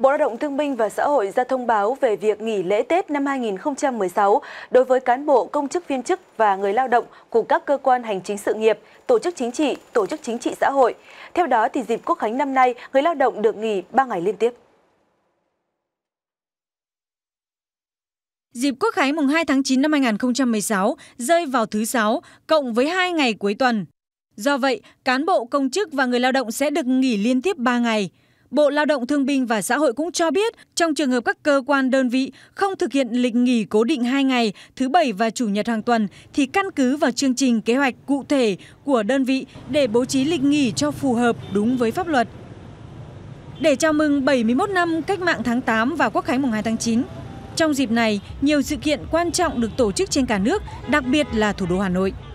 Bộ Lao động Thương binh và Xã hội ra thông báo về việc nghỉ lễ Tết năm 2016 đối với cán bộ, công chức viên chức và người lao động của các cơ quan hành chính sự nghiệp, tổ chức chính trị, tổ chức chính trị xã hội. Theo đó, thì dịp Quốc khánh năm nay, người lao động được nghỉ 3 ngày liên tiếp. Dịp Quốc khánh mùng 2 tháng 9 năm 2016 rơi vào thứ sáu cộng với 2 ngày cuối tuần. Do vậy, cán bộ, công chức và người lao động sẽ được nghỉ liên tiếp 3 ngày – Bộ Lao động Thương binh và Xã hội cũng cho biết, trong trường hợp các cơ quan đơn vị không thực hiện lịch nghỉ cố định 2 ngày, thứ Bảy và Chủ nhật hàng tuần, thì căn cứ vào chương trình kế hoạch cụ thể của đơn vị để bố trí lịch nghỉ cho phù hợp đúng với pháp luật. Để chào mừng 71 năm Cách mạng tháng 8 và Quốc khánh mùng 2 tháng 9, trong dịp này, nhiều sự kiện quan trọng được tổ chức trên cả nước, đặc biệt là thủ đô Hà Nội.